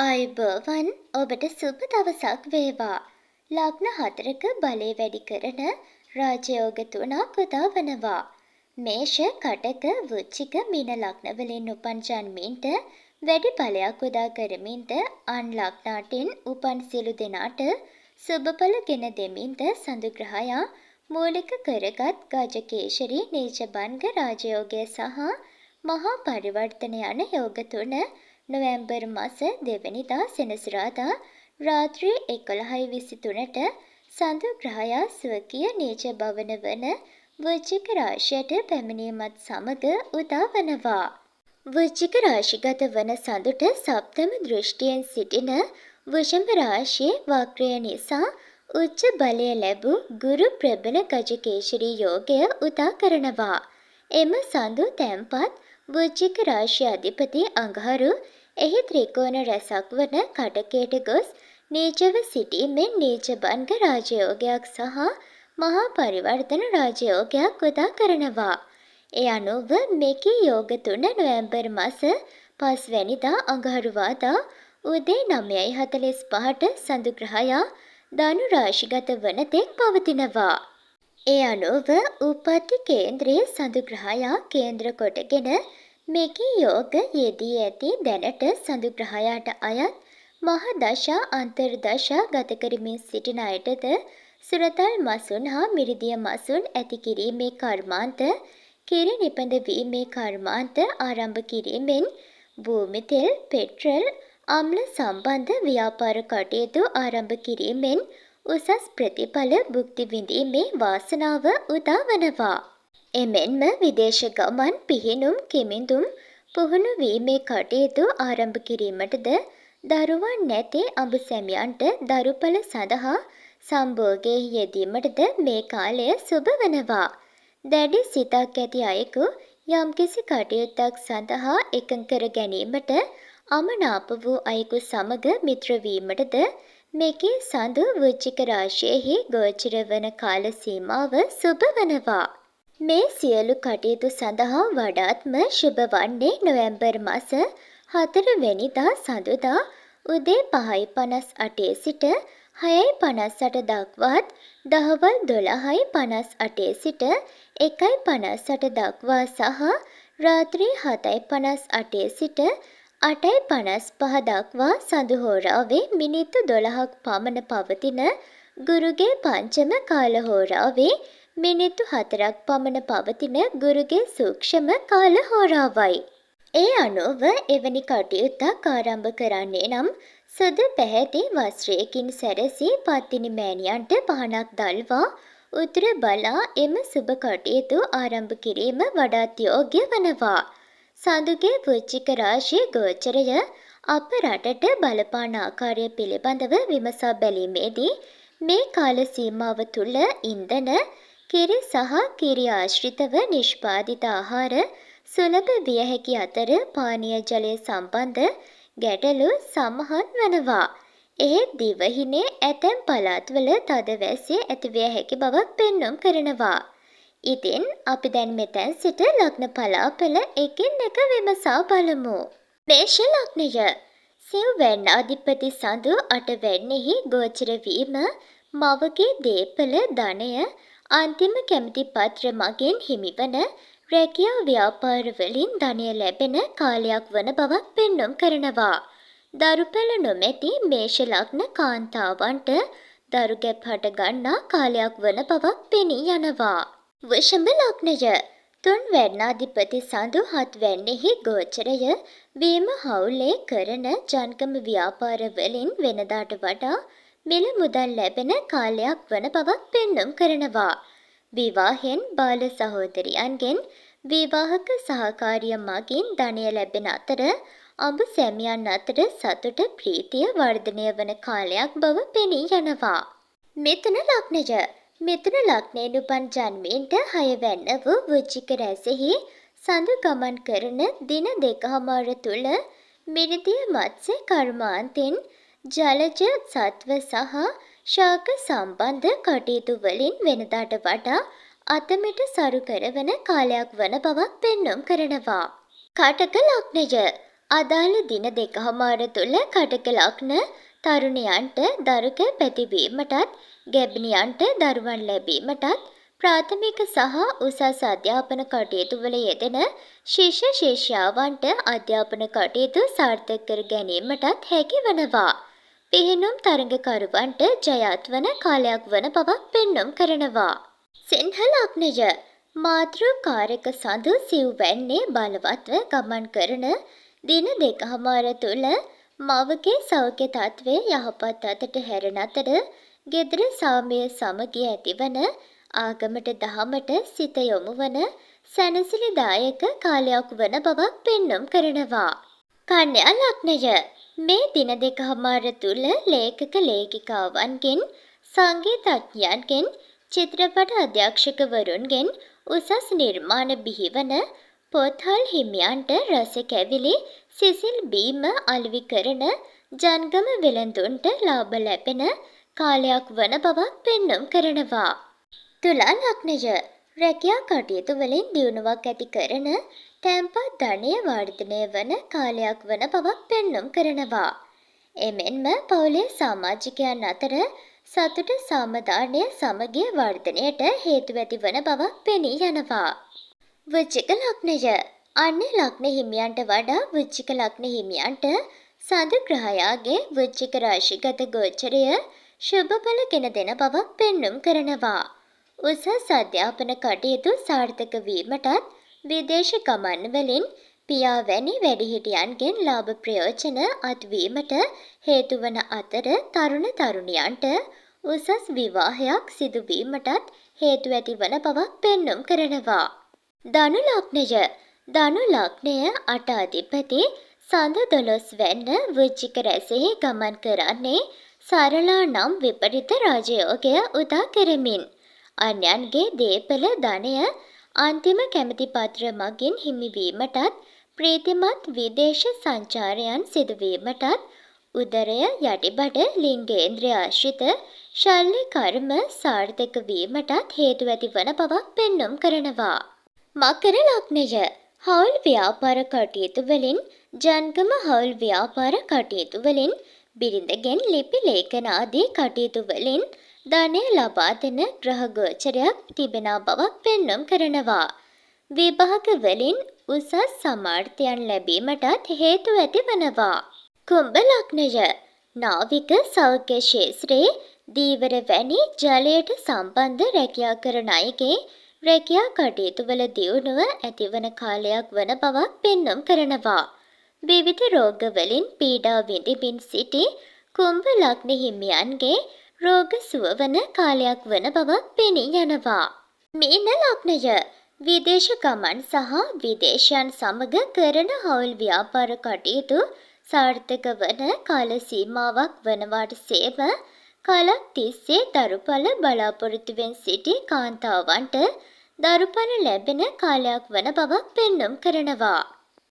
අයිබෝවන් ඔබට සුප දවසක් වේවා. ලග්න හතරක බලය වැඩි කරන රාජයෝග තුනක් උදා වනවා. මේෂ කටක වෘච්චික මීන ලග්නවලින් උපන් ජන්මීන්ට වැඩි බලයක් උදා කරමින්ද අන් ලග්නාටින් උපන් සියලු දෙනාට සුබඵල ගෙන දෙමින්ද සඳුග්‍රහයා මූලික කරගත් ගජකේශරී නීචබන්ග රාජයෝගය සහ මහා පරිවර්තන යන යෝග තුන නොවැම්බර් මස දෙවැනිදා සෙනසුරාදා රාත්‍රී එකොළහයි විසිතුනට සඳු ග්‍රහයා ස්වකය නීච භවන වන වෘජික රාශයට පැමිණීමත් සමඟ උදාවනවා. වෘජික රාශිගත වන සඳුට සප්තම දෘෂ්ටියෙන් සිටින වෘෂභරාශයේ වක්‍රය නිසා උච්ච බලය ලැබූ ගුරු ප්‍රබල ගජකේශරී යෝගය උදා කරනවා. එම සඳු තැන්පත් වෘජික රාශි අධිපති අඟහරු එහි ත්‍රිකෝණ රැසක් වන කටකයට ගොස් නීචව සිටීමෙන් නීච බන්ග රාජයෝගයක් සහ මහා පරිවර්තන රාජයෝගයක් උදා කරනවා. ඒ අනුව මෙකී යෝග තුන නොවැම්බර් මස පස්වැනිදා අඟහරුවාදා උදේ නමයයි හතලෙස් පහට සඳුග්‍රහයා ධනු රාශිගත වනතෙක් පවතිනවා. ඒ අනුව උපත්ති කේන්ද්‍රයේ සඳුග්‍රහයා කේන්ද්‍ර කොටගෙන මෙකි යෝග යෙදී ඇති දැනට සඳුග්‍රහයාට අයත් මහදශා අන්තර්දශා ගතකරමින් සිටින අයටද සුරතල් මසුන් හා මිරිදිය මසුන් ඇති කිරීමේ කර්මාන්ත කිරි නිපඳවීමේ කර්මාන්ත ආරම්භ කිරීමෙන් භූමිතෙල් පෙට්‍රල් අම්ල සම්බන්ධ ව්‍යාපාර කටයුතු ආරම්භ කිරීමෙන් උසස් ප්‍රතිඵල බුක්ති විඳීමේ වාසනාව උදාවනවා. එමෙන්ම විදේශ ගමන් පිහිනුම් කෙමිඳුම් පුහුණු වීමේ කටයුතු ආරම්භ කිරීමටද දරුවන් නැති අඹුසැමියන්ට දරුපල සඳහා සම්භෝගයේ යෙදීමටද මේ කාලය සුබ වනවා. දැඩි සිතක් ඇති අයෙකු යම්කිසි කටයුත්තක් සඳහා එකංකර ගැනීමට අමනාප වූ අයෙකු සමග මිත්‍රවීමටද මෙගේ සඳු වෘච්චික රාශියෙහි ගෝචර වන කාල සීමාව සුබ වනවා. මේ සියලු කටයුතු සඳහා වඩාත්ම ශුභ වන්නේ නොවැම්බර් මස හතරවැනිදා සඳුදා උදේ පහයි පනස් අටේ සිට හයයි පනස් අට දක්වාත් දහවල් දොළහයි පනස් අටේ සිට එකයි පනස් අට දක්වා සහ රාත්‍රී හතයි පනස් අටේ සිට අටයි පනස් පහදක්වා සඳහෝරාවේ මිනිත්තු දොළහක් පමණ පවතින ගුරුගේ පංචම කාලහෝරාවේ මිනිත්තු හතරක් පමණ පවතින ගුරුගේ සූක්ෂම කාලහෝරාවයි. ඒ අනුව එවැනි කටයුත්තක් ආරම්භ කරන්නේ නම් සුද පැහැති වස්ත්‍රයකින් සැරසී පත්තිනි මෑණියන්ට පහනක් දල්වා උතුර බලා එම සුභ කටයුතු ආරම්භ කිරීම වඩාත් යෝග්‍ය වනවා. සඳුගේ වෘච්චික රාශිය ගෝචරය අප රටට බලපාන ආකාරය පිළිබඳව විමසා බැලීමේදී මේ කාල සීමාව තුළ ඉන්දන කිරි සහ කිරි ආශ්‍රිතව නිෂ්පාදිත ආහාර සුලභ විය හැකි අතර පානීය ජලය සම්බන්ධ ගැටලු සමහන් වනවා. එහෙත් දිවහිනේ ඇතැම් පළාත්වල තදවැසේ ඇතිවිය හැකි බවක් පෙන්නුම් කරනවා. ඉතින් අපි දැන් මෙතැන් සිට ලග්න පලාපල එකින් එක විමසා බලමු. මේෂ ලග්නය සිව්වැන්න අධිපති සඳු අටවැන්නෙහි ගෝචරවීම මවගේ දේපල ධනය අන්තිම කැමති පත්‍ර මගෙන් හිමිවන රැකියා ව්‍යාපාරවලින් ධනය ලැබෙන කාලයක් වන බවක් පෙන්නුම් කරනවා. දරුපැල නොමැති මේෂ ලග්න කාන්තාවන්ට දරු ගැප් හට ගන්නා කාලයක් වන බවක් පෙනී යනවා. වෂඹ ලග්නය තුන් වැන්නාධිපති සඳු හත් වැන්නෙහි ගෝචරය වීම හවුලේ කරන ජන්ගම ව්‍යාපාරවලින් වෙනදාට වඩා මෙල මුදල් ලැබෙන කාලයක් වන බවක් පෙන්නුම් කරනවා. විවාහෙන් බාල සහෝදරියන්ගෙන් විවාහක සහකාරිය මගින් ධනය ලැබෙන අතර අඹ සැමියන් අතර සතුට ප්‍රීතිය වර්ධනය වන කාලයක් බව පෙනී යනවා. මෙතන ලක්නජ මෙතුන ලක්නයෙන් උපන් ජන්මෙන්ට හයවැන්න වූ වෘජික රැසෙහි සඳු ගමන් කරන දින දෙකහමාර තුළ මිරිදිය මත්සේ කර්මාන්තෙන් ජලජ සත්ව සහ ශාක සම්බන්ධ කටයුතු වලින් වෙනදාට වඩා අතමිට සරු කරවන කාලයක් වන බවක් පෙන්නුම් කරනවා. කටක ලක්නය අදාළ දින දෙකහමාර තුළ කටක ලක්න තරුණයන්ට දරුක පැතිවීමටත් ගැබිණියන්ට දරුවන් ලැබීමටත් ප්‍රාථමික සහ උසස් අධ්‍යාපන කටයුතු වල යෙදෙන ශිෂ්‍ය ශිෂ්‍යාවන්ට අධ්‍යාපන කටයුතු සාර්ථක කර ගැනීමටත් හැකි වනවා. පිහිනුම් තරඟකරුවන්ට ජයත් වන කාලයක් වන බවක් පෙන්නුම් කරනවා. සිංහල අග්නජ මාතෘකාරක සඳු සිව්වැන්නේ බලවත්ව ගමන් කරන දින දෙකහමාර තුළ මවගේ සෞඛ්‍ය තත්ත්වය යහපත් අතට හැරෙන අතර ගෙදර සාමය සමගිය ඇතිවන ආගමට දහමට සිත යොමුවන සැනසිලිදායක කාලයක් වන බවක් පෙන්නුම් කරනවා. කන්‍යා ලක්නය මේ දින දෙක හමාර තුළ ලේඛක ලේඛිකාවන්ගෙන් සංගීතඥයන්ගෙන් චිත්‍රපට අධ්‍යක්ෂකවරුන්ගෙන් උසස් නිර්මාණ බිහිවන පොත්හල් හිමියන්ට රස කැවිලි සිසිල් බීම අලවි කරන ජන්ගම වෙළඳුන්ට ලාභ ලැබෙන කාලයක් වන බවක් පෙන්නුම් කරනවා. තුලා ලක්නය රැකියා කටයුතු වලින් දියුණුවක් ඇති කරන තැන්පත් ධනය වර්ධනය වන කාලයක් වන බවක් පෙන්නුම් කරනවා. එමෙන්ම පවුලේ සාමාජිකයන් අතර සතුට සාමධානය සමගිය වර්ධනයට හේතු ඇති වන බවක් පෙනී යනවා. වෘච්චික ලග්නය අන්න ලග්න හිමියන්ට වඩා වෘච්චික ලග්න හිමියන්ට සඳ ග්‍රහයාගේ වෘච්චික රාශිගත ගෝචරය ශුභඵල ගෙන දෙන බවක් පෙන්눔 කරනවා. උසස් අධ්‍යාපන කටයුතු සාර්ථක වීමටත් විදේශ ගමන් වලින් පියා වැනි වැඩිහිටියන්ගෙන් ලාභ ප්‍රයෝජන අත්වීමට හේතු වන අතර තරුණ තරුණියන්ට උසස් විවාහයක් සිදුවීමටත් හේතු ඇති වන බවක් පෙන්눔 කරනවා. ධනු ලග්නය ධනු ලග්නය අට අධිපති සඳ දොළොස් වැන්න වෘජ්ජික රැසෙහි ගමන් කරන්නේ සරලා නම් විපරිත රාජයෝගය උදා කරමින් අන්‍යන්ගේ දේපල ධනය අන්තිම කැමති පත්‍ර මගින් හිමිවීමටත් ප්‍රීතිමත් විදේශ සංචාරයන් සිදුවීමටත් උදරය යටිබඩ ලිංගේන්ද්‍ර ආශ්‍රිත ශල්්‍ය කර්ම සාර්ථක වීමටත් හේතු ඇති වන බවක් පෙන්නුම් කරනවා. මකර ලග්නය හවුල් ව්‍යාපාර කටයුතු වලින් ජන්ගම හවුල් ව්‍යාපාර කටයුතු වලින් බිරිඳගෙන් ලිපි ලේඛන ආදී කටයුතු වලින් ධනය ලබා දෙන ග්‍රහ ගෝචරයක් තිබෙන බවක් පෙන්වම් කරනවා. විභාග වලින් උසස් සමාර්ථයන් ලැබීමටත් හේතු ඇතිවනවා. කුම්භ ලග්නය නාවික සෞඛ්‍ය ශේත්‍රයේ දීවර වැනි ජලයට සම්බන්ධ රැකියා කරන අයගේ රැකියා කටයුතුවල දියුණුව ඇතිවන කාලයක් වන බවක් පෙන්නුම් කරනවා. විවිධ රෝගවලින් පීඩා විඳිමින් සිටි කුම්භ ලග්න හිමියන්ගේ රෝග සුවවන කාලයක් වන බවක් පෙනී යනවා. මීන ලග්නය විදේශ ගමන් සහ විදේශයන් සමග කරන හවුල් ව්‍යාපාර කටයුතු සාර්ථක වන කාල සීමාවක් වනවාට සේම කලක් තිස්සේ දරුඵල බලාපොරොත්තුවෙන් සිටි කාන්තාවන්ට දරුපණ ලැබෙන කාලයක් වන බවක් පෙන්නුම් කරනවා.